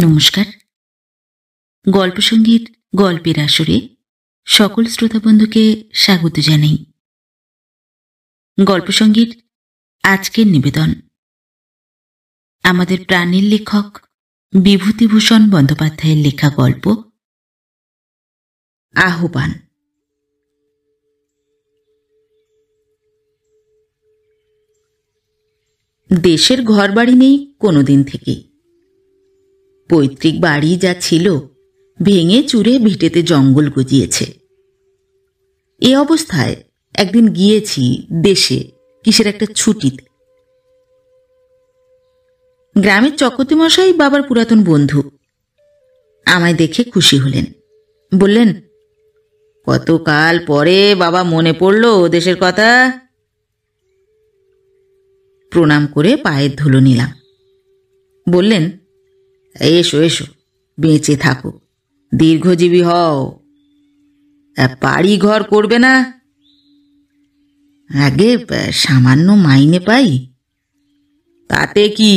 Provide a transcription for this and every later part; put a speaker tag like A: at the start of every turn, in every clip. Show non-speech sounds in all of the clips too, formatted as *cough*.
A: নমস্কার গল্প সঙ্গীত গল্পের আসরে সকল শ্রোতাবন্ধুকে স্বাগত জানাই গল্প সঙ্গীত আজকের নিবেদন আমাদের প্রাণীর লেখক বিভূতিভূষণ বন্দ্যোপাধ্যায়ের লেখা গল্প আহ্বান দেশের ঘরবাড়ি নেই কোনোদিন থেকেই পৈতৃক বাড়ি যা ছিল ভেঙে চুরে ভিটেতে জঙ্গল গজিয়েছে এ অবস্থায় একদিন গিয়েছি দেশে কিসের একটা ছুটিতে গ্রামের চকতিমশাই বাবার পুরাতন বন্ধু আমায় দেখে খুশি হলেন বললেন কতকাল পরে বাবা মনে পড়ল দেশের কথা প্রণাম করে পায়ের ধুলো নিলাম বললেন এসো এসো বেঁচে থাকো দীর্ঘজীবী হও বাড়ি ঘর করবে না আগে সামান্য মাইনে পাই তাতে কি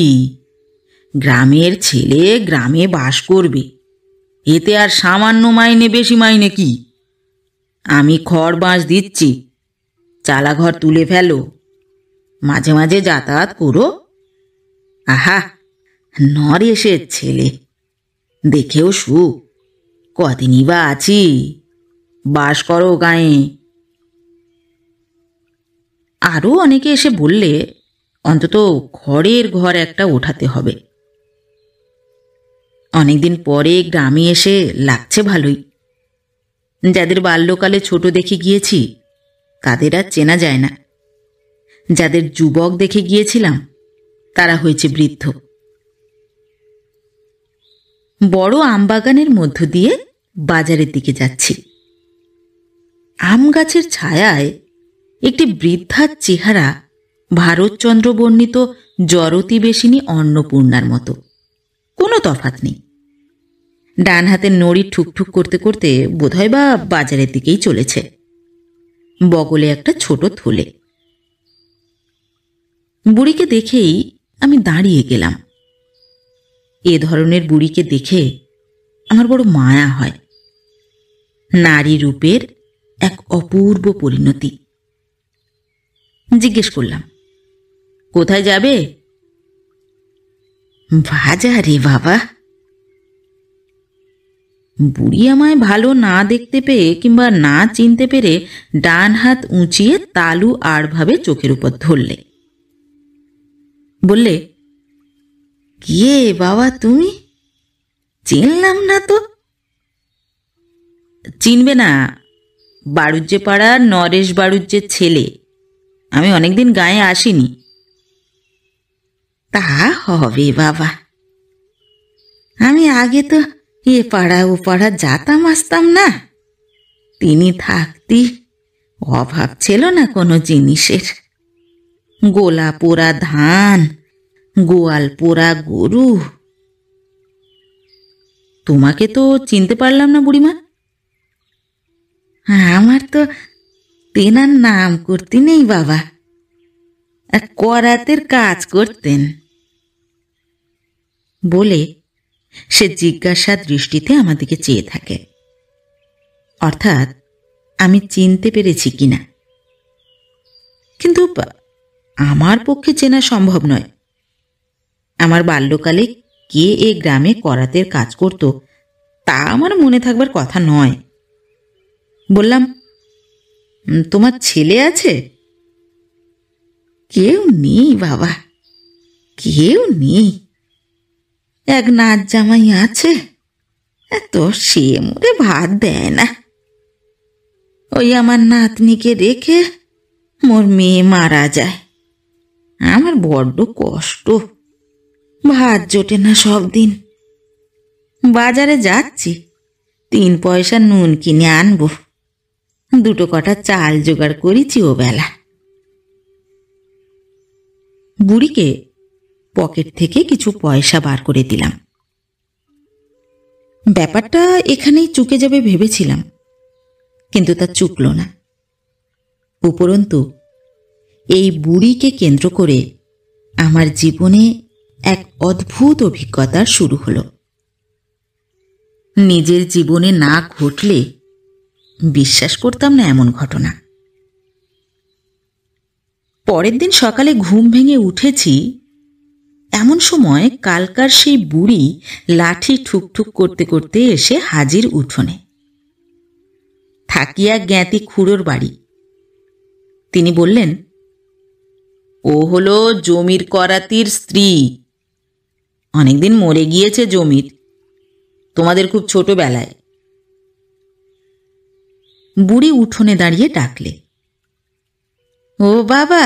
A: গ্রামের ছেলে গ্রামে বাস করবে এতে আর সামান্য মাইনে বেশি মাইনে কি আমি খড় বাঁশ দিচ্ছি চালাঘর তুলে ফেলো মাঝে মাঝে যাতায়াত করো আহা নরেশের ছেলে দেখেও সুখ কদিনই বা আছি বাস করো গায়ে আরও অনেকে এসে বললে অন্তত ঘরের ঘর একটা ওঠাতে হবে অনেকদিন পরে গ্রামে এসে লাগছে ভালোই যাদের বাল্যকালে ছোট দেখে গিয়েছি তাদের আর চেনা যায় না যাদের যুবক দেখে গিয়েছিলাম তারা হয়েছে বৃদ্ধ বড় আমবাগানের মধ্য দিয়ে বাজারের দিকে যাচ্ছি আম গাছের ছায়ায় একটি বৃদ্ধার চেহারা ভারতচন্দ্র বর্ণিত জরতিবেশিনী অন্নপূর্ণার মতো কোনো তফাত নেই ডান হাতের নড়ি ঠুকঠুক করতে করতে বোধহয় বা বাজারের দিকেই চলেছে বগলে একটা ছোট থলে বুড়িকে দেখেই আমি দাঁড়িয়ে গেলাম এ ধরনের বুড়িকে দেখে আমার বড় মায়া হয় নারী রূপের এক অপূর্ব পরিণতি জিজ্ঞেস করলাম কোথায় যাবে ভাজা রে বাবা বুড়ি আমায় ভালো না দেখতে পেয়ে কিংবা না চিনতে পেরে ডান হাত উঁচিয়ে তালু আড়ভাবে চোখের উপর ধরলে বললে কে বাবা তুমি চিনলাম না তো চিনবে না বাড়ুজ্যে পাড়া নরেশ বাড়ুজ্যের ছেলে আমি অনেকদিন গায়ে আসিনি তা হবে বাবা আমি আগে তো এ পাড়া ও পাড়া যাতাম আসতাম না তিনি থাকতি অভাব ছিল না কোনো জিনিসের গোলা পোড়া ধান গোয়াল পোড়া গরু তোমাকে তো চিনতে পারলাম না বুড়িমা আমার তো তেনার নাম করতে নেই বাবা করাতের কাজ করতেন বলে সে জিজ্ঞাসা দৃষ্টিতে আমার দিকে চেয়ে থাকে অর্থাৎ আমি চিনতে পেরেছি কিনা কিন্তু আমার পক্ষে চেনা সম্ভব নয় আমার বাল্যকালে কে এ গ্রামে করাতের কাজ করত তা আমার মনে থাকবার কথা নয় বললাম তোমার ছেলে আছে কেউ নেই বাবা কেউ নেই এক নাচ জামাই আছে তো সে মরে ভাত দেয় না ওই আমার নাতনিকে রেখে মোর মেয়ে মারা যায় আমার বড্ড কষ্ট ভাত জোটে না সব দিন বাজারে যাচ্ছি তিন পয়সা নুন কিনে আনবো দুটো কটা চাল জোগাড় করেছি ও বেলা বুড়িকে পকেট থেকে কিছু পয়সা বার করে দিলাম ব্যাপারটা এখানেই চুকে যাবে ভেবেছিলাম কিন্তু তা চুকল না উপরন্তু এই বুড়িকে কেন্দ্র করে আমার জীবনে এক অদ্ভুত অভিজ্ঞতা শুরু হলো নিজের জীবনে না ঘটলে বিশ্বাস করতাম না এমন ঘটনা পরের দিন সকালে ঘুম ভেঙে উঠেছি এমন সময় কালকার সেই বুড়ি লাঠি ঠুকঠুক করতে করতে এসে হাজির উঠোনে থাকিয়া জ্ঞাতি খুড়োর বাড়ি তিনি বললেন ও হলো জমির করাতির স্ত্রী অনেকদিন মরে গিয়েছে জমির তোমাদের খুব ছোটবেলায় বুড়ি উঠোনে দাঁড়িয়ে ডাকলে ও বাবা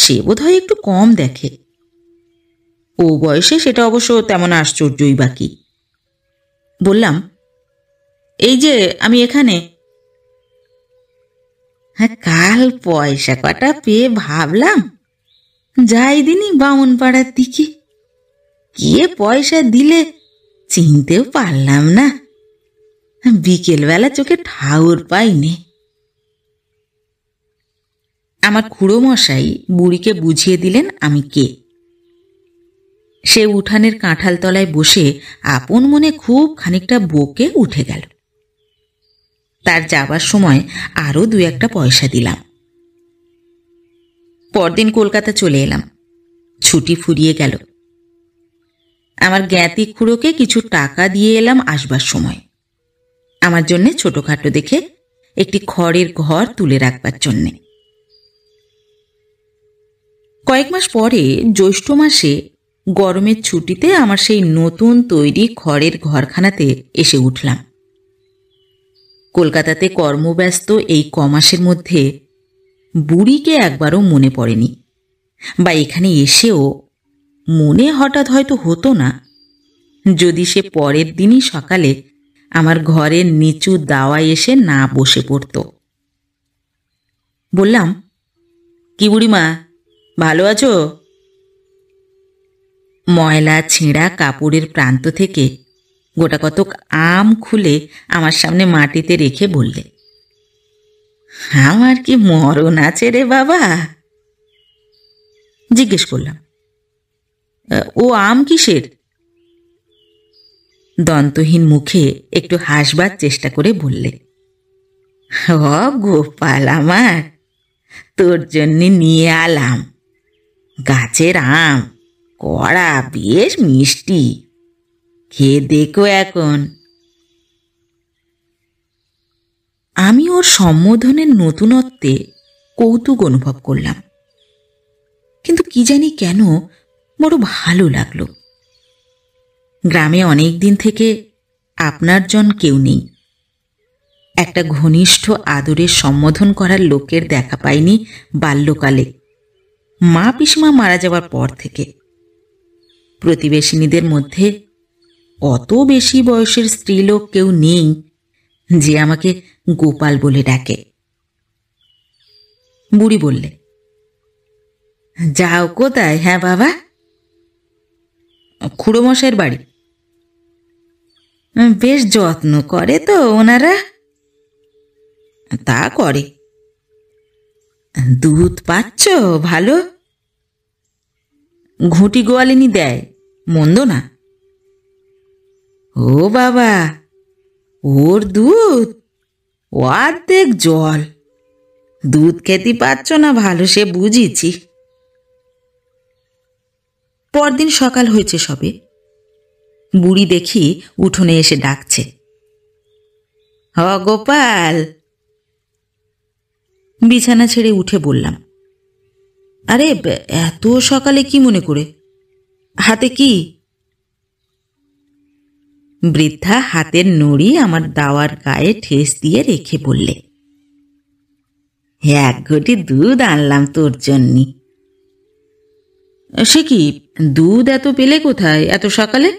A: সে বোধ হয় একটু কম দেখে ও বয়সে সেটা অবশ্য তেমন আশ্চর্যই বাকি বললাম এই যে আমি এখানে হ্যাঁ কাল পয়সা কটা পেয়ে ভাবলাম যাই দিনই বামন পাড়ার দিকে কে পয়সা দিলে চিনতেও পারলাম না বিকেলবেলা চোখে ঠাউর পাইনি আমার খুড়ো মশাই বুড়িকে বুঝিয়ে দিলেন আমি কে সে উঠানের কাঁঠাল তলায় বসে আপন মনে খুব খানিকটা বকে উঠে গেল তার যাবার সময় আরও দু একটা পয়সা দিলাম পরদিন কলকাতা চলে এলাম ছুটি ফুরিয়ে গেল আমার জ্ঞাতি খুঁড়োকে কিছু টাকা দিয়ে এলাম আসবার সময় আমার জন্যে ছোটোখাটো দেখে একটি খড়ের ঘর তুলে রাখবার জন্যে কয়েক মাস পরে জ্যৈষ্ঠ মাসে গরমের ছুটিতে আমার সেই নতুন তৈরি খড়ের ঘরখানাতে এসে উঠলাম কলকাতাতে কর্মব্যস্ত এই কমাসের মধ্যে বুড়িকে একবারও মনে পড়েনি বা এখানে এসেও মনে হঠাৎ হয়তো হতো না যদি সে পরের দিনই সকালে আমার ঘরের নিচু দাওয়ায় এসে না বসে পড়ত বললাম কি বুড়িমা ভালো আছো ময়লা ছেঁড়া কাপড়ের প্রান্ত থেকে গোটা কতক আম খুলে আমার সামনে মাটিতে রেখে বললে আমার কি মরণ আছে রে বাবা জিজ্ঞেস করলাম ও আম কিসের দন্তহীন মুখে একটু হাসবার চেষ্টা করে বললে ও গোপাল আমার তোর জন্য নিয়ে আলাম গাছের আম কড়া বেশ মিষ্টি খেয়ে দেখো এখন আমি ওর সম্বোধনের নতুনত্বে কৌতুক অনুভব করলাম কিন্তু কি জানি কেন বড় ভালো লাগলো গ্রামে অনেক দিন থেকে আপনার জন কেউ নেই একটা ঘনিষ্ঠ আদরের সম্বোধন করার লোকের দেখা পাইনি বাল্যকালে মা পিসমা মারা যাওয়ার পর থেকে প্রতিবেশিনীদের মধ্যে অত বেশি বয়সের স্ত্রীলোক কেউ নেই যে আমাকে গোপাল বলে ডাকে বুড়ি বললে যাও কোথায় হ্যাঁ বাবা খুড়োমশাইয়ের বাড়ি বেশ যত্ন করে তো ওনারা তা করে দুধ পাচ্ছ ভালো ঘুঁটি গোয়ালিনি দেয় মন্দ না ও বাবা ওর দুধ অর্ধেক জল দুধ খেতে পারছ না ভালো সে বুঝিছি পরদিন সকাল হয়েছে সবে বুড়ি দেখি উঠোনে এসে ডাকছে হ গোপাল বিছানা ছেড়ে উঠে বললাম আরে এত সকালে কি মনে করে হাতে কি বৃদ্ধা হাতের নড়ি আমার দাওয়ার গায়ে ঠেস দিয়ে রেখে বললে হ্যাঁ, এক ঘটি দুধ আনলাম তোর জন্যে সে কি দুধ এত পেলে কোথায় এত সকালে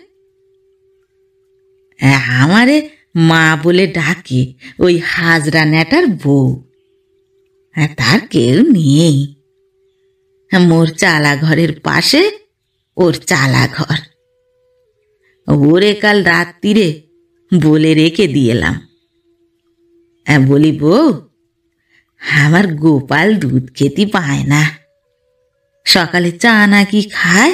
A: আমারে মা বলে ডাকে ওই হাজরা নেটার বউ তার কেউ নেই মোর চালা ঘরের পাশে ওর চালা ঘর ওরে কাল রাত্রিরে বলে রেখে দিয়েলাম বলি বউ আমার গোপাল দুধ খেতে পায় না সকালে চা নাকি খায়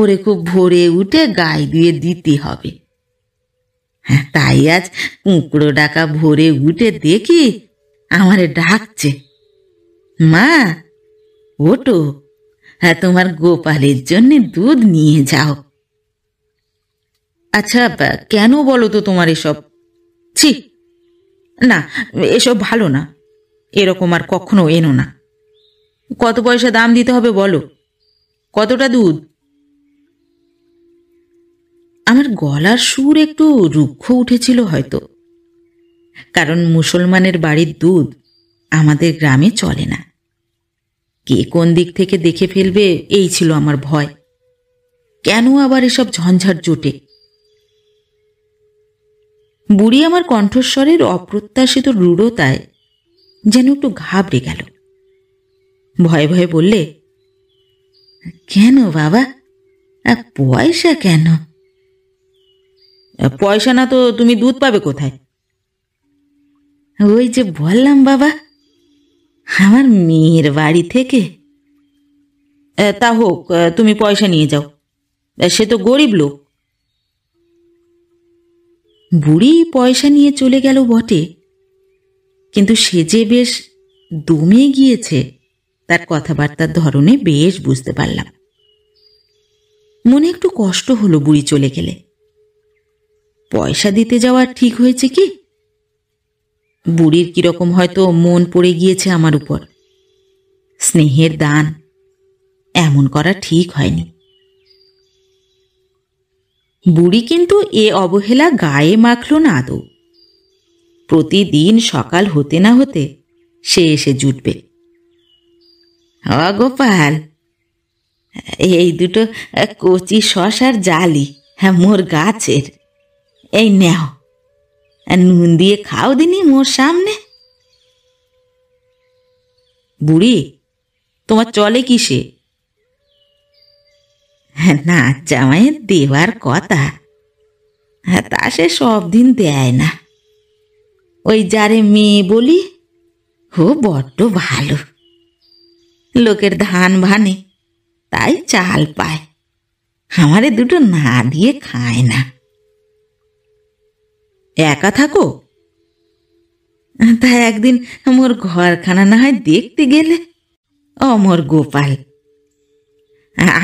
A: ওরে খুব ভোরে উঠে গায়ে দিয়ে দিতে হবে হ্যাঁ, তাই আজ কুঁকড়ো ডাকা ভোরে উঠে দেখি আমারে ডাকছে মা ওটো হ্যাঁ তোমার গোপালের জন্য দুধ নিয়ে যাও আচ্ছা কেন বলো তো তোমার এসব ছি না এসব ভালো না এরকম আর কখনো এনো না কত পয়সা দাম দিতে হবে বলো কতটা দুধ আমার গলার সুর একটু রুক্ষ উঠেছিল হয়তো কারণ মুসলমানের বাড়ির দুধ আমাদের গ্রামে চলে না কে কোন দিক থেকে দেখে ফেলবে এই ছিল আমার ভয় কেন আবার এসব ঝঞ্ঝাট জোটে বুড়ি আমার কণ্ঠস্বরের অপ্রত্যাশিত রূঢ়তায় যেন একটু ঘাবড়ে গেল ভয়ে ভয়ে বললে কেন বাবা পয়সা কেন পয়সা না তো তুমি দুধ পাবে কোথায় ওই যে বললাম বাবা আমার মেয়ের বাড়ি থেকে তা হোক তুমি পয়সা নিয়ে যাও সে তো গরিব লোক বুড়ি পয়সা নিয়ে চলে গেল বটে কিন্তু সে যে বেশ দমে গিয়েছে তার কথাবার্তার ধরনে বেশ বুঝতে পারলাম মনে একটু কষ্ট হলো বুড়ি চলে গেলে পয়সা দিতে যাওয়া ঠিক হয়েছে কি বুড়ির কিরকম হয়তো মন পড়ে গিয়েছে আমার উপর স্নেহের দান এমন করা ঠিক হয়নি বুড়ি কিন্তু এ অবহেলা গায়ে মাখল না আদৌ প্রতিদিন সকাল হতে না হতে সে এসে জুটবে গোপাল এই দুটো কচি শশার জালি হ্যাঁ মোর গাছের এই নেও নুন দিয়ে খাও দিনি মোর সামনে বুড়ি তোমার চলে কিসে *laughs* না জামাইয়ের দেওয়ার কথা হ্যাঁ, তা সে সব দিন দেয় না ওই যারে মেয়ে বলি ও বড্ড ভালো লোকের ধান ভানে তাই চাল পায় আমারে দুটো না দিয়ে খায় না একা থাকো তা একদিন মোর ঘরখানা না হয় দেখতে গেলে অমর গোপাল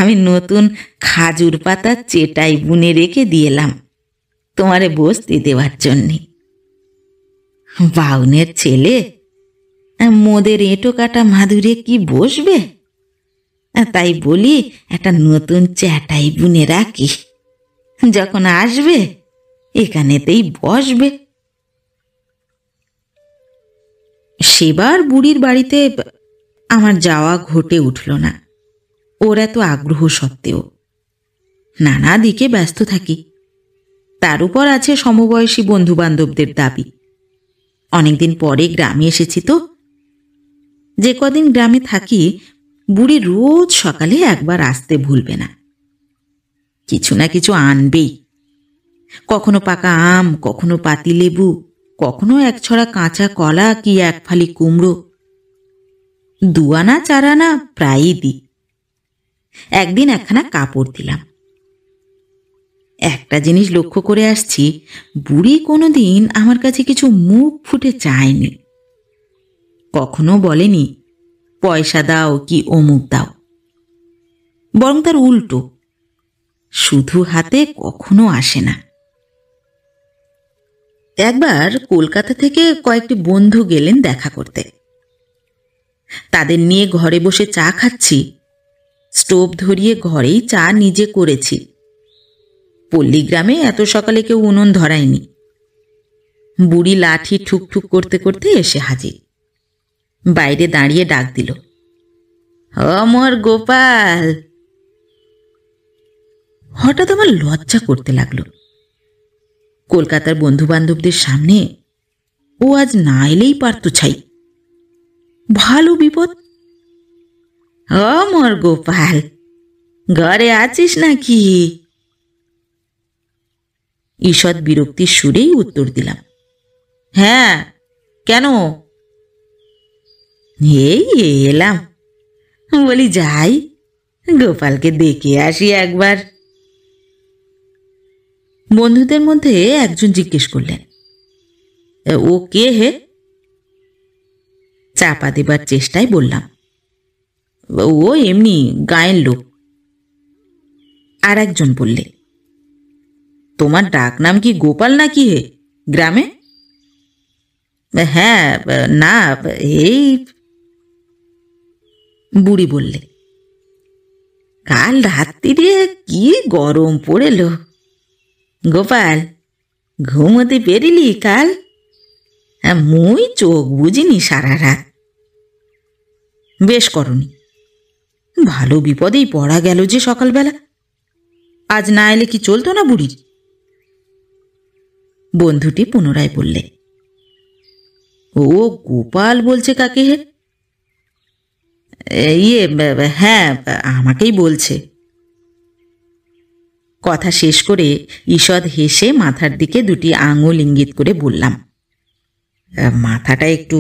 A: আমি নতুন খাজুর পাতা চেটাই বুনে রেখে দিয়েলাম তোমারে বসতে দেওয়ার জন্যে বাউনের ছেলে মোদের এঁটো কাটা মাধুরে কি বসবে তাই বলি একটা নতুন চ্যাটাই বুনে রাখি যখন আসবে এখানেতেই বসবে সেবার বুড়ির বাড়িতে আমার যাওয়া ঘটে উঠল না ওর এত আগ্রহ সত্ত্বেও নানা দিকে ব্যস্ত থাকি তার উপর আছে সমবয়সী বন্ধুবান্ধবদের দাবি অনেকদিন পরে গ্রামে এসেছি তো যে কদিন গ্রামে থাকি বুড়ি রোজ সকালে একবার আসতে ভুলবে না কিছু না কিছু আনবেই কখনো পাকা আম কখনো পাতি লেবু কখনো এক ছড়া কাঁচা কলা কি এক ফালি কুমড়ো দুয়ানা চারানা প্রায়ই দিই একদিন একখানা কাপড় দিলাম একটা জিনিস লক্ষ্য করে আসছি বুড়ি কোনো দিন আমার কাছে কিছু মুখ ফুটে চায়নি কখনো বলেনি পয়সা দাও কি অমুক দাও বরং তার উল্টো শুধু হাতে কখনো আসে না একবার কলকাতা থেকে কয়েকটি বন্ধু গেলেন দেখা করতে তাদের নিয়ে ঘরে বসে চা খাচ্ছি স্টোভ ধরিয়ে ঘরেই চা নিজে করেছি পল্লীগ্রামে এত সকালে কেউ উনুন ধরায়নি বুড়ি লাঠি ঠুকঠুক করতে করতে এসে হাজির বাইরে দাঁড়িয়ে ডাক দিল অমর গোপাল হঠাৎ আমার লজ্জা করতে লাগলো কলকাতার বন্ধুবান্ধবদের সামনে ও আজ না এলেই পারত ছাই ভালো বিপদ ও মোর গোপাল ঘরে আছিস নাকি ঈষৎ বিরক্তির সুরেই উত্তর দিলাম হ্যাঁ কেন এই এলাম বলি যাই গোপালকে দেখে আসি একবার বন্ধুদের মধ্যে একজন জিজ্ঞেস করলেন ও কে হে চাপা দেবার চেষ্টায় বললাম ও এমনি গায়ের লোক আর একজন বললে তোমার ডাক নাম কি গোপাল নাকি হে গ্রামে হ্যাঁ না এই বুড়ি বললে কাল রাত্রিরে কি গরম পড়েল গোপাল ঘুমোতে পেরিলি কাল মুই চোখ বুঝিনি সারা রাত বেশ করনি ভালো বিপদেই পড়া গেল যে সকালবেলা আজ না এলে কি চলতো না বুড়ির বন্ধুটি পুনরায় বললে ও গোপাল বলছে কাকে হে ইয়ে হ্যাঁ আমাকেই বলছে কথা শেষ করে ঈষদ হেসে মাথার দিকে দুটি আঙুল ইঙ্গিত করে বললাম মাথাটা একটু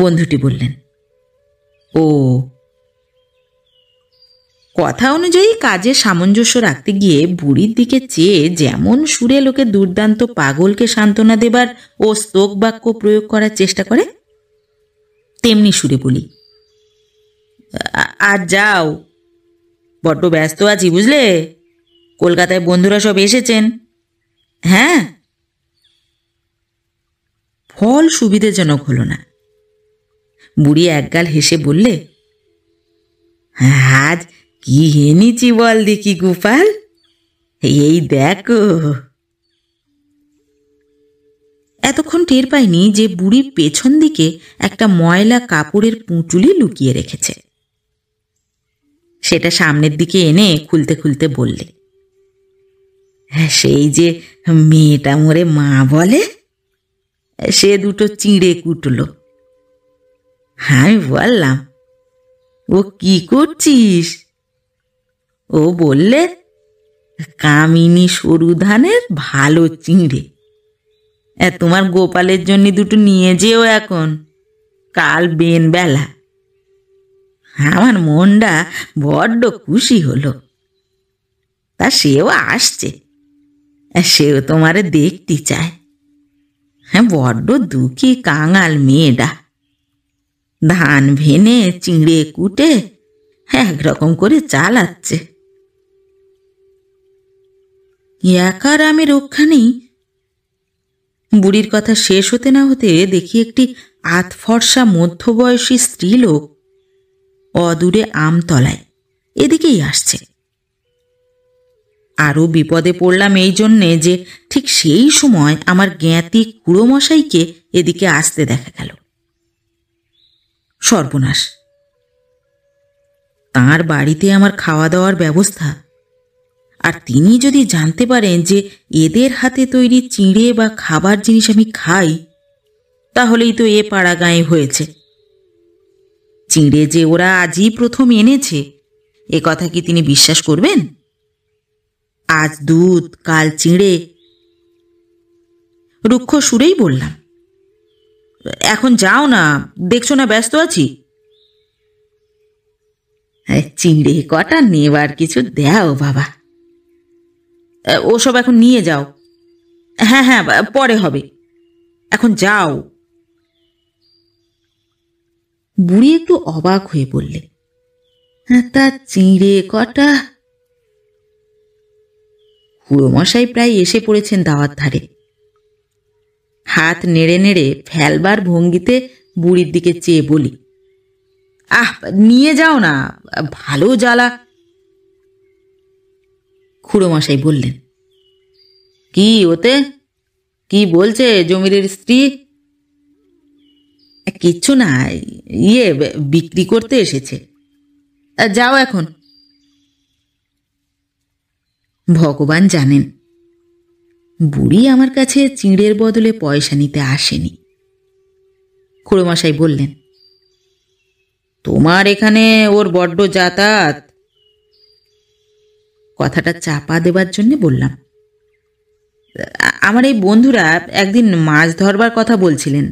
A: বন্ধুটি বললেন ও কথা অনুযায়ী কাজে সামঞ্জস্য রাখতে গিয়ে বুড়ির দিকে চেয়ে যেমন সুরে লোকে দুর্দান্ত পাগলকে সান্ত্বনা দেবার ও স্তোক বাক্য প্রয়োগ করার চেষ্টা করে তেমনি সুরে বলি আর যাও বড্ড ব্যস্ত আছি বুঝলে কলকাতায় বন্ধুরা সব এসেছেন হ্যাঁ ফল সুবিধেজনক হলো না বুড়ি একগাল হেসে বললে আজ কি এনেছি বল দেখি গোপাল এই দেখো এতক্ষণ টের পাইনি যে বুড়ির পেছন দিকে একটা ময়লা কাপড়ের পুঁচুলি লুকিয়ে রেখেছে সেটা সামনের দিকে এনে খুলতে খুলতে বললে সেই যে মেয়েটা মোরে মা বলে সে দুটো চিঁড়ে কুটলো আমি বললাম ও কি করছিস ও বললে কামিনী সরু ধানের ভালো চিংড়ে তোমার গোপালের জন্য দুটো নিয়ে যেও এখন কাল বেন বেলা আমার মনটা বড্ড খুশি হলো তা সেও আসছে সেও তোমারে দেখতে চায় হ্যাঁ বড্ড দুঃখী কাঙাল মেয়েটা ধান ভেনে চিঁড়ে কুটে একরকম করে চালাচ্ছে একার রক্ষা নেই বুড়ির কথা শেষ হতে না হতে দেখি একটি আতফর্সা মধ্যবয়সী স্ত্রীলোক অদূরে আমতলায় এদিকেই আসছে আরও বিপদে পড়লাম এই জন্যে যে ঠিক সেই সময় আমার জ্ঞাতি কুড়োমশাইকে এদিকে আসতে দেখা গেল সর্বনাশ তার বাড়িতে আমার খাওয়া দাওয়ার ব্যবস্থা আর তিনি যদি জানতে পারেন যে এদের হাতে তৈরি চিঁড়ে বা খাবার জিনিস আমি খাই তাহলেই তো এ পাড়া গাঁয়ে হয়েছে চিঁড়ে যে ওরা আজই প্রথম এনেছে এ কথা কি তিনি বিশ্বাস করবেন আজ দুধ কাল চিঁড়ে রুক্ষ সুরেই বললাম এখন যাও না দেখছো না ব্যস্ত আছি চিংড়ি কটা নেবার কিছু দেও বাবা ওসব এখন নিয়ে যাও হ্যাঁ হ্যাঁ পরে হবে এখন যাও বুড়ি একটু অবাক হয়ে বললে হ্যাঁ, তা চিঁড়ে কটা হুড়োমশাই প্রায় এসে পড়েছেন দাওয়ার ধারে হাত নেড়ে নেড়ে ফেলবার ভঙ্গিতে বুড়ির দিকে চেয়ে বলি আহ নিয়ে যাও না ভালো জ্বালা খুড়োমশাই বললেন কি ওতে কি বলছে জমিরের স্ত্রী কিচ্ছু না ইয়ে বিক্রি করতে এসেছে যাও এখন ভগবান জানেন বুড়ি আমার কাছে চিঁড়ের বদলে পয়সা নিতে আসেনি খুড়োমশাই বললেন তোমার এখানে ওর বড্ড যাতায়াত কথাটা চাপা দেবার জন্য বললাম আমার এই বন্ধুরা একদিন মাছ ধরবার কথা বলছিলেন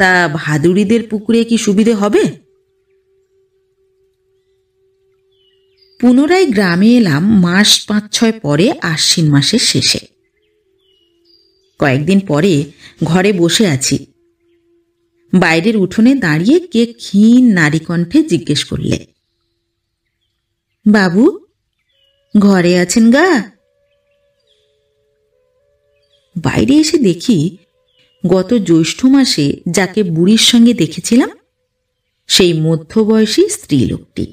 A: তা ভাদুড়িদের পুকুরে কি সুবিধে হবে পুনরায় গ্রামে এলাম মাস পাঁচ ছয় পরে আশ্বিন মাসের শেষে কয়েকদিন পরে ঘরে বসে আছি বাইরের উঠোনে দাঁড়িয়ে কে ক্ষীণ নারী কণ্ঠে জিজ্ঞেস করলে বাবু ঘরে আছেন গা বাইরে এসে দেখি গত জ্যৈষ্ঠ মাসে যাকে বুড়ির সঙ্গে দেখেছিলাম সেই মধ্যবয়সী স্ত্রী লোকটি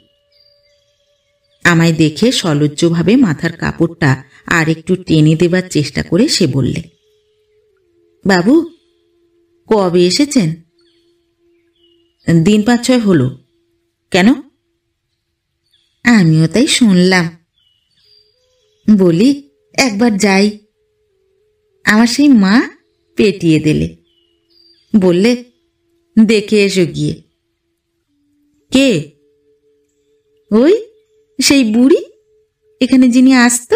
A: আমায় দেখে সলজ্জভাবে মাথার কাপড়টা আর একটু টেনে দেবার চেষ্টা করে সে বললে বাবু কবে এসেছেন দিন পাঁচ ছয় হলো কেন আমিও তাই শুনলাম বলি একবার যাই আমার সেই মা পেটিয়ে দিলে বললে দেখে এসো গিয়ে কে ওই সেই বুড়ি এখানে যিনি আসত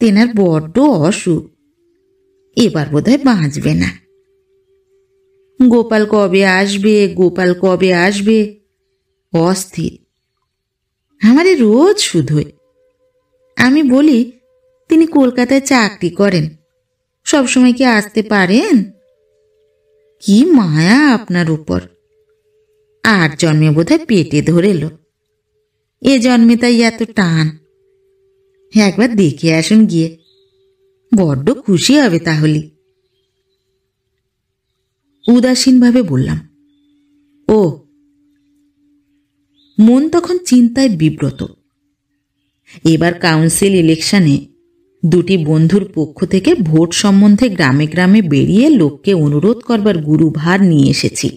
A: তেনার বড্ড অসুখ এবার বোধহয় বাঁচবে না গোপাল কবে আসবে গোপাল কবে আসবে অস্থির আমারে রোজ শুধুই আমি বলি তিনি কলকাতায় চাকরি করেন সব সময় কি আসতে পারেন কি মায়া আপনার উপর আর জন্মে বোধহয় পেটে ধরে লোক এ জন্মে তাই এত টান একবার দেখে আসুন গিয়ে বড্ড খুশি হবে তাহলে উদাসীনভাবে বললাম ও মন তখন চিন্তায় বিব্রত এবার কাউন্সিল ইলেকশনে দুটি বন্ধুর পক্ষ থেকে ভোট সম্বন্ধে গ্রামে গ্রামে বেরিয়ে লোককে অনুরোধ করবার গুরুভার নিয়ে এসেছি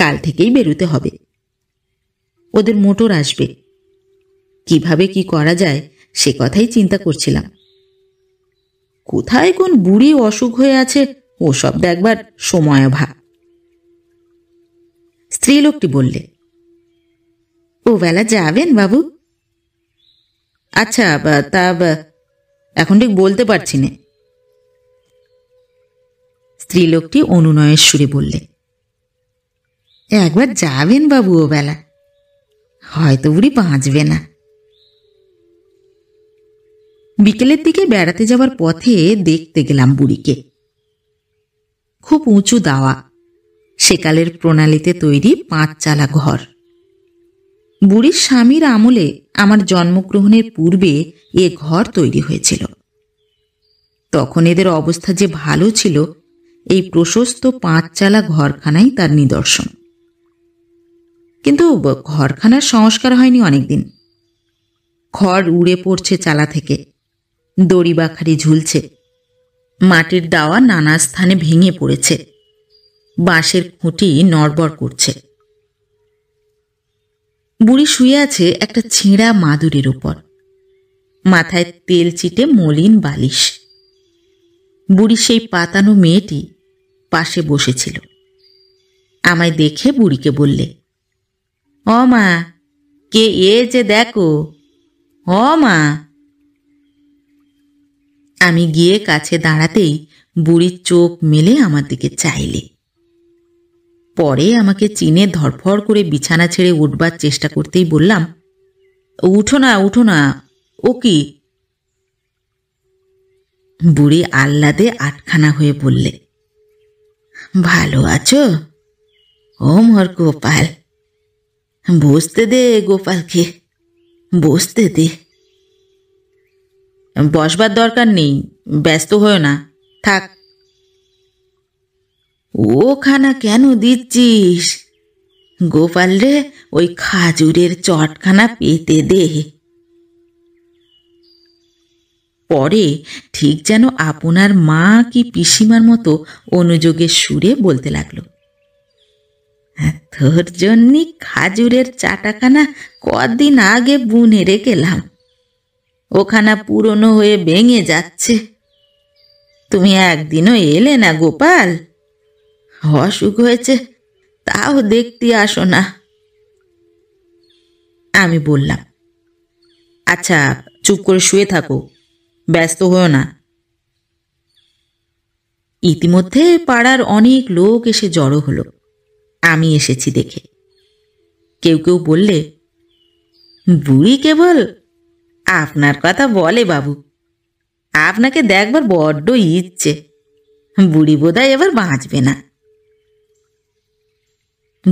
A: কাল থেকেই বেরোতে হবে ওদের মোটর আসবে কিভাবে কি করা যায় সে কথাই চিন্তা করছিলাম কোথায় কোন বুড়ি অসুখ হয়ে আছে ও সব দেখবার সময় অভাব স্ত্রীলোকটি বললে ও বেলা যাবেন বাবু আচ্ছা তা এখন ঠিক বলতে পারছি না স্ত্রীলোকটি অনুনয়ের সুরে বললে একবার যাবেন বাবু ও বেলা হয়তো বুড়ি বাঁচবে না বিকেলের দিকে বেড়াতে যাওয়ার পথে দেখতে গেলাম বুড়িকে খুব উঁচু দাওয়া সেকালের প্রণালীতে তৈরি পাঁচচালা ঘর বুড়ির স্বামীর আমলে আমার জন্মগ্রহণের পূর্বে এ ঘর তৈরি হয়েছিল তখন এদের অবস্থা যে ভালো ছিল এই প্রশস্ত পাঁচচালা ঘরখানাই তার নিদর্শন কিন্তু ঘরখানার সংস্কার হয়নি অনেকদিন খড় উড়ে পড়ছে চালা থেকে দড়ি বাখারি ঝুলছে মাটির দাওয়া নানা স্থানে ভেঙে পড়েছে বাঁশের খুঁটি নড়বড় করছে বুড়ি শুয়ে আছে একটা ছিঁড়া মাদুরের ওপর মাথায় তেল চিটে মলিন বালিশ বুড়ি সেই পাতানো মেয়েটি পাশে বসেছিল আমায় দেখে বুড়িকে বললে অমা কে এ যে দেখো অমা আমি গিয়ে কাছে দাঁড়াতেই বুড়ির চোখ মেলে আমার দিকে চাইলে পরে আমাকে চিনে ধরফর করে বিছানা ছেড়ে উঠবার চেষ্টা করতেই বললাম উঠো না উঠো না ও কি বুড়ি আহ্লাদে আটখানা হয়ে বললে ভালো আছো ওম হর গোপাল বসতে দে গোপালকে বসতে দে বসবার দরকার নেই ব্যস্ত হয়ে না থাক ও খানা কেন দিচ্ছিস গোপাল রে ওই খাজুরের চটখানা পেতে দে পরে ঠিক যেন আপনার মা কি পিসিমার মতো অনুযোগের সুরে বলতে লাগলো তোর জন্য খাজুরের চাটাখানা কদিন আগে বুনে রেখেলাম ওখানা পুরনো হয়ে ভেঙে যাচ্ছে তুমি একদিনও এলে না গোপাল অসুখ হয়েছে তাও দেখতে আসো না আমি বললাম আচ্ছা চুপ করে শুয়ে থাকো ব্যস্ত হও না ইতিমধ্যে পাড়ার অনেক লোক এসে জড়ো হলো আমি এসেছি দেখে কেউ কেউ বললে বুড়ি কেবল আপনার কথা বলে বাবু আপনাকে দেখবার বড্ড ইচ্ছে বুড়ি বোধহয় এবার বাঁচবে না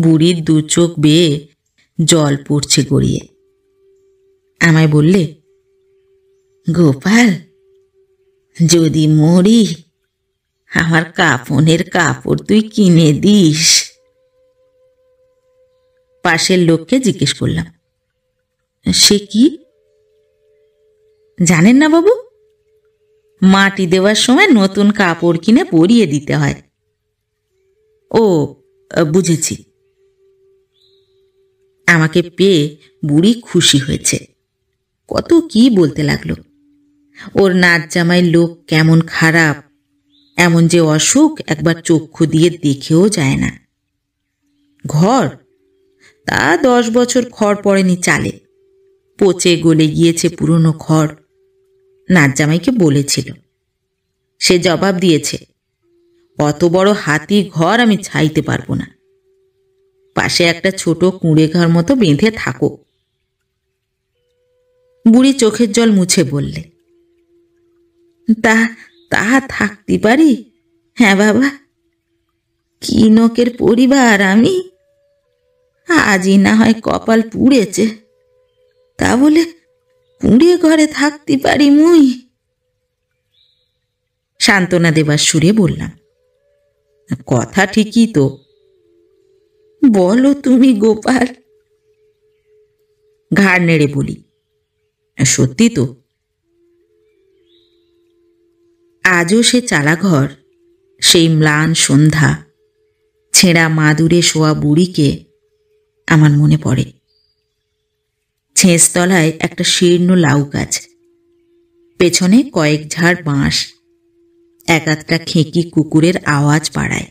A: বুড়ির দু চোখ বেয়ে জল পড়ছে গড়িয়ে আমায় বললে গোপাল যদি মরি আমার কাপনের কাপড় তুই কিনে দিস পাশের লোককে জিজ্ঞেস করলাম সে কি জানেন না বাবু মাটি দেওয়ার সময় নতুন কাপড় কিনে পরিয়ে দিতে হয় ও বুঝেছি আমাকে পেয়ে বুড়ি খুশি হয়েছে কত কি বলতে লাগলো ওর নাচ জামাই লোক কেমন খারাপ এমন যে অসুখ একবার চক্ষু দিয়ে দেখেও যায় না ঘর তা দশ বছর খড় পড়েনি চালে পচে গলে গিয়েছে পুরনো খড় নাজ্জামাইকে বলেছিল সে জবাব দিয়েছে অত বড় হাতি ঘর আমি ছাইতে পারবো না পাশে একটা ছোট কুঁড়ে ঘর মতো বেঁধে থাকো বুড়ি চোখের জল মুছে বললে তা তাহা থাকতে পারি হ্যাঁ বাবা কি পরিবার আমি আজই না হয় কপাল পুড়েছে তা বলে কুঁড়ে ঘরে থাকতে পারি মুই সান্ত্বনা দেবার সুরে বললাম কথা ঠিকই তো বলো তুমি গোপাল ঘাড় নেড়ে বলি সত্যি তো আজও সে চালাঘর সেই ম্লান সন্ধ্যা ছেঁড়া মাদুরে শোয়া বুড়িকে আমার মনে পড়ে ছেঁচতলায় একটা শীর্ণ লাউ গাছ পেছনে কয়েক ঝাড় বাঁশ একাতটা খেঁকি কুকুরের আওয়াজ বাড়ায়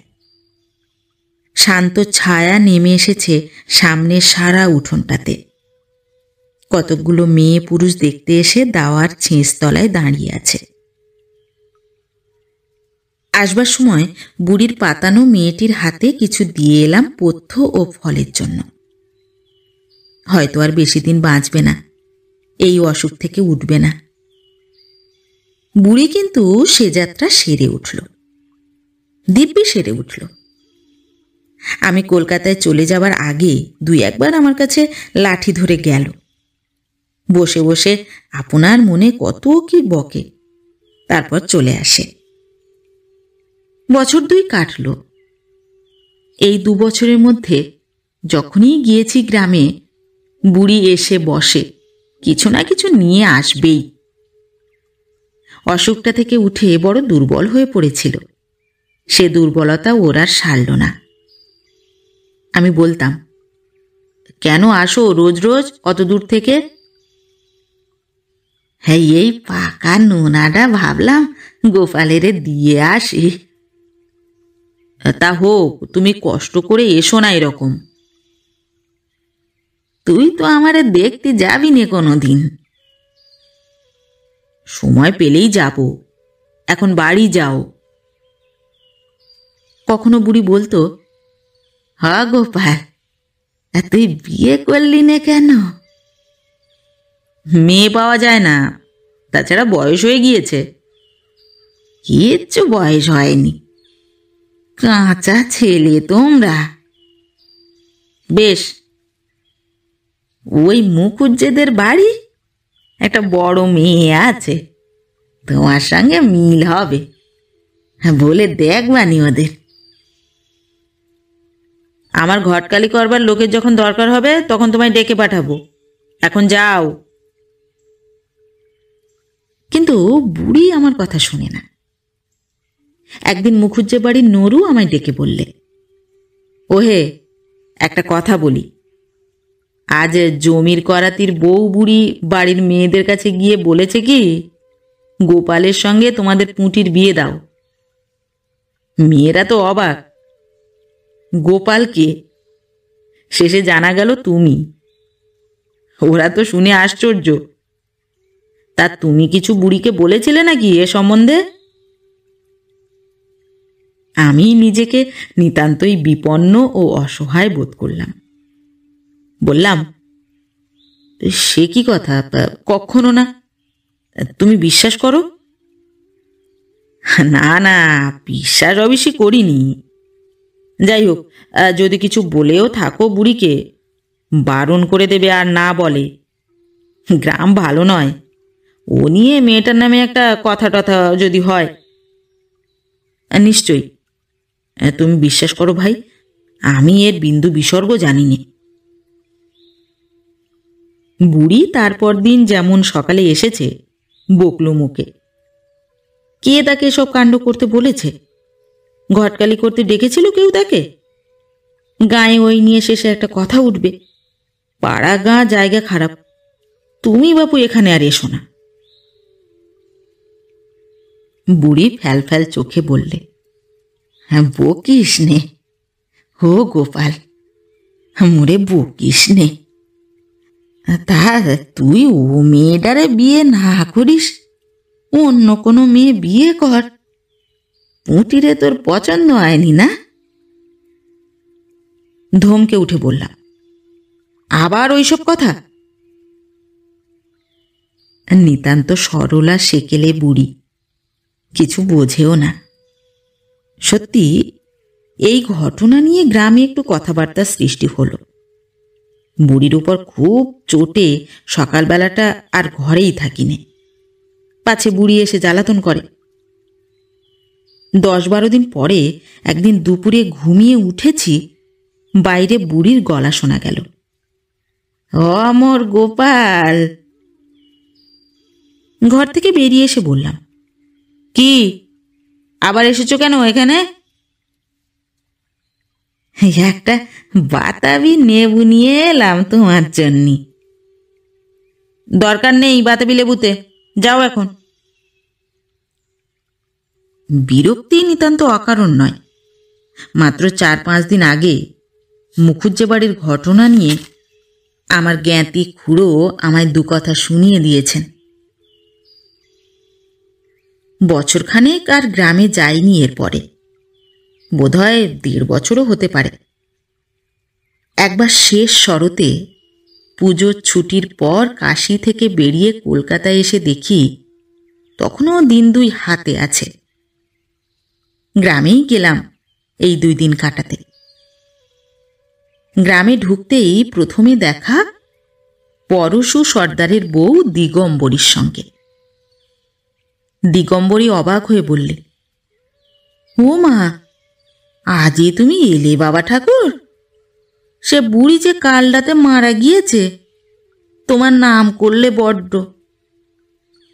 A: শান্ত ছায়া নেমে এসেছে সামনে সারা উঠোনটাতে কতকগুলো মেয়ে পুরুষ দেখতে এসে দাওয়ার ছেঁচতলায় দাঁড়িয়ে আছে আসবার সময় বুড়ির পাতানো মেয়েটির হাতে কিছু দিয়ে এলাম পথ্য ও ফলের জন্য হয়তো আর বেশি দিন বাঁচবে না এই অসুখ থেকে উঠবে না বুড়ি কিন্তু সে যাত্রা সেরে উঠল দিব্যি সেরে উঠল আমি কলকাতায় চলে যাওয়ার আগে দুই একবার আমার কাছে লাঠি ধরে গেল বসে বসে আপনার মনে কত কি বকে তারপর চলে আসে বছর দুই কাটল এই দু বছরের মধ্যে যখনই গিয়েছি গ্রামে বুড়ি এসে বসে কিছু না কিছু নিয়ে আসবেই অসুখটা থেকে উঠে বড় দুর্বল হয়ে পড়েছিল সে দুর্বলতা ওর আর সারল না আমি বলতাম কেন আসো রোজ রোজ অত দূর থেকে হ্যাঁ এই পাকা নোনাটা ভাবলাম গোপালের দিয়ে আসি তা হোক তুমি কষ্ট করে এসো না এরকম তুই তো আমারে দেখতে যাবি নে কোনো দিন সময় পেলেই যাব এখন বাড়ি যাও কখনো বুড়ি বলতো হ গোপাল তুই বিয়ে করলি না কেন মেয়ে পাওয়া যায় না তাছাড়া বয়স হয়ে গিয়েছে কিচ্ছু বয়স হয়নি কাঁচা ছেলে তোমরা বেশ ওই মুকুজ্জেদের বাড়ি একটা বড় মেয়ে আছে তোমার সঙ্গে মিল হবে হ্যাঁ, বলে দেখবানি ওদের আমার ঘটকালি করবার লোকের যখন দরকার হবে তখন তোমায় ডেকে পাঠাবো এখন যাও কিন্তু বুড়ি আমার কথা শুনে না একদিন মুখুজ্জে বাড়ির নরু আমায় ডেকে বললে ওহে একটা কথা বলি আজ জমির করাতির বউ বুড়ি বাড়ির মেয়েদের কাছে গিয়ে বলেছে কি গোপালের সঙ্গে তোমাদের পুঁটির বিয়ে দাও মেয়েরা তো অবাক গোপাল কে শেষে জানা গেল তুমি ওরা তো শুনে আশ্চর্য তা তুমি কিছু বুড়িকে বলেছিলে নাকি এ সম্বন্ধে আমি নিজেকে নিতান্তই বিপন্ন ও অসহায় বোধ করলাম বললাম সে কি কথা কখনো না তুমি বিশ্বাস করো না না বিশ্বাস অবশ্যই করিনি যাই হোক যদি কিছু বলেও থাকো বুড়িকে বারণ করে দেবে আর না বলে গ্রাম ভালো নয় ও নিয়ে মেয়েটার নামে একটা কথা টথা যদি হয় নিশ্চয়ই তুমি বিশ্বাস করো ভাই আমি এর বিন্দু বিসর্গ জানি বুড়ি তারপর দিন যেমন সকালে এসেছে বকলো মুখে কে তাকে এসব কাণ্ড করতে বলেছে ঘটকালি করতে ডেকেছিল কেউ তাকে গায়ে ওই নিয়ে শেষে একটা কথা উঠবে পাড়া গাঁ জায়গা খারাপ তুমি বাপু এখানে আর এসো না বুড়ি ফ্যাল ফ্যাল চোখে বললে হ্যাঁ বকিস নে হো গোপাল মোরে বকিস নে তা তুই ও মেয়েটারে বিয়ে না করিস অন্য কোনো মেয়ে বিয়ে কর পুঁটিরে তোর পছন্দ হয়নি না ধমকে উঠে বললাম আবার ওইসব কথা নিতান্ত সরলা সেকেলে বুড়ি কিছু বোঝেও না সত্যি এই ঘটনা নিয়ে গ্রামে একটু কথাবার্তা সৃষ্টি হলো বুড়ির উপর খুব চোটে সকালবেলাটা আর ঘরেই থাকি নে পাছে বুড়ি এসে জ্বালাতন করে দশ বারো দিন পরে একদিন দুপুরে ঘুমিয়ে উঠেছি বাইরে বুড়ির গলা শোনা গেল অমর গোপাল ঘর থেকে বেরিয়ে এসে বললাম কি আবার এসেছো কেন এখানে আচ্ছা, একটা বাতাবি নেবু নিয়ে এলাম তোমার জন্য দরকার নেই বাতাবি লেবুতে যাও এখন বিরক্তি নিতান্ত অকারণ নয় মাত্র চার পাঁচ দিন আগে মুখুজ্জে বাড়ির ঘটনা নিয়ে আমার জ্ঞাতি খুঁড়ো আমায় দু কথা শুনিয়ে দিয়েছেন বছরখানেক আর গ্রামে যাইনি এরপরে বোধহয় দেড় বছরও হতে পারে একবার শেষ শরতে পুজোর ছুটির পর কাশি থেকে বেরিয়ে কলকাতায় এসে দেখি তখনও দিন দুই হাতে আছে গ্রামেই গেলাম এই দুই দিন কাটাতে গ্রামে ঢুকতেই প্রথমে দেখা পরশু সর্দারের বউ দিগম্বরীর সঙ্গে দিগম্বরী অবাক হয়ে বললে ও মা আজই তুমি এলে বাবা ঠাকুর সে বুড়ি যে কাল রাতে মারা গিয়েছে তোমার নাম করলে বড্ড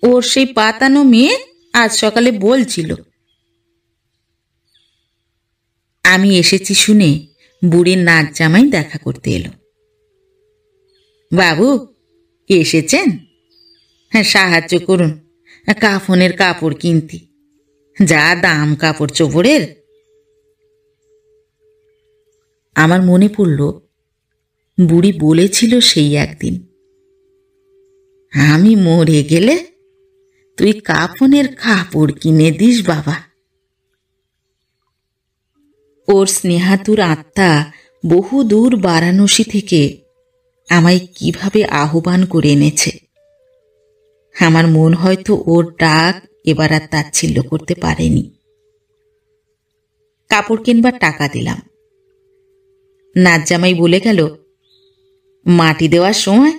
A: ওর সেই পাতানো মেয়ে আজ সকালে বলছিল আমি এসেছি শুনে বুড়ির নাচ জামাই দেখা করতে এলো বাবু এসেছেন হ্যাঁ সাহায্য করুন কাফনের কাপড় কিনতে যা দাম কাপড় চোপড়ের আমার মনে পড়ল বুড়ি বলেছিল সেই একদিন আমি মরে গেলে তুই কাফনের কাপড় কিনে দিস বাবা ওর স্নেহাতুর আত্মা বহু দূর বারাণসী থেকে আমায় কিভাবে আহ্বান করে এনেছে আমার মন হয়তো ওর ডাক এবার আর তাচ্ছিল্য করতে পারেনি কাপড় কিনবার টাকা দিলাম নাজ্জামাই বলে গেল মাটি দেওয়ার সময়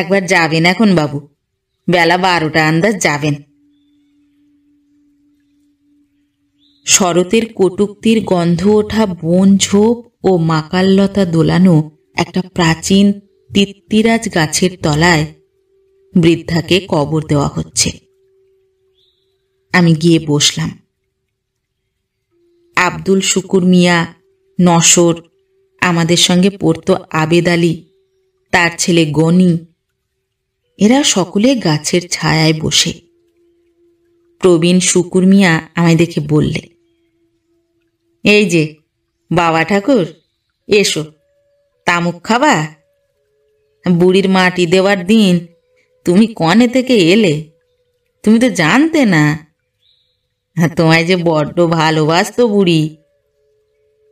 A: একবার যাবেন এখন বাবু বেলা বারোটা আন্দাজ যাবেন শরতের কটুক্তির গন্ধ ওঠা বন ঝোপ ও মাকাললতা দোলানো একটা প্রাচীন তিত্তিরাজ গাছের তলায় বৃদ্ধাকে কবর দেওয়া হচ্ছে আমি গিয়ে বসলাম আব্দুল শুকুর মিয়া নসর আমাদের সঙ্গে পড়ত আবেদ আলী তার ছেলে গনি এরা সকলে গাছের ছায়ায় বসে প্রবীণ শুকুর মিয়া আমায় দেখে বললে এই যে বাবা ঠাকুর এসো তামুক খাবা বুড়ির মাটি দেওয়ার দিন তুমি কনে থেকে এলে তুমি তো জানতে না তোমায় যে বড্ড ভালোবাসতো বুড়ি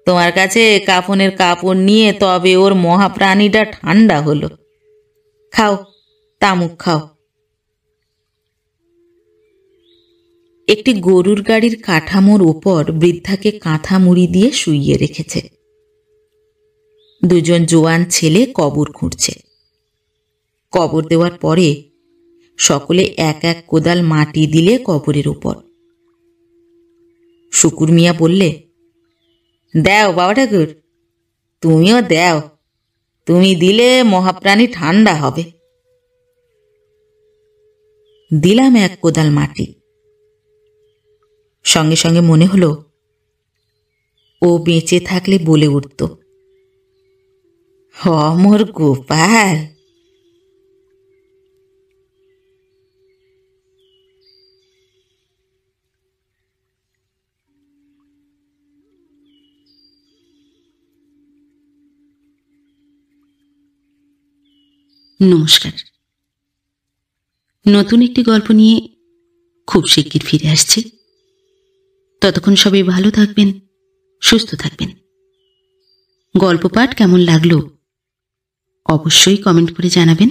A: তোমার কাছে কাফনের কাপড় নিয়ে তবে ওর মহাপ্রাণীটা ঠান্ডা হলো খাও তামুক খাও একটি গরুর গাড়ির কাঠামোর ওপর বৃদ্ধাকে কাঁথা মুড়ি দিয়ে শুইয়ে রেখেছে দুজন জোয়ান ছেলে কবর খুঁড়ছে কবর দেওয়ার পরে সকলে এক এক কোদাল মাটি দিলে কবরের উপর শুকুর মিয়া বললে দেও বাবা ঠাকুর তুমিও দেও তুমি দিলে মহাপ্রাণী ঠান্ডা হবে দিলাম এক কোদাল মাটি সঙ্গে সঙ্গে মনে হলো ও বেঁচে থাকলে বলে উঠত অমর গোপাল নমস্কার নতুন একটি গল্প নিয়ে খুব শিগগির ফিরে আসছি ততক্ষণ সবাই ভালো থাকবেন সুস্থ থাকবেন গল্প পাঠ কেমন লাগলো অবশ্যই কমেন্ট করে জানাবেন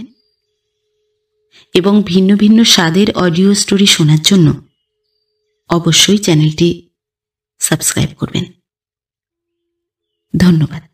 A: এবং ভিন্ন ভিন্ন স্বাদের অডিও স্টোরি শোনার জন্য অবশ্যই চ্যানেলটি সাবস্ক্রাইব করবেন ধন্যবাদ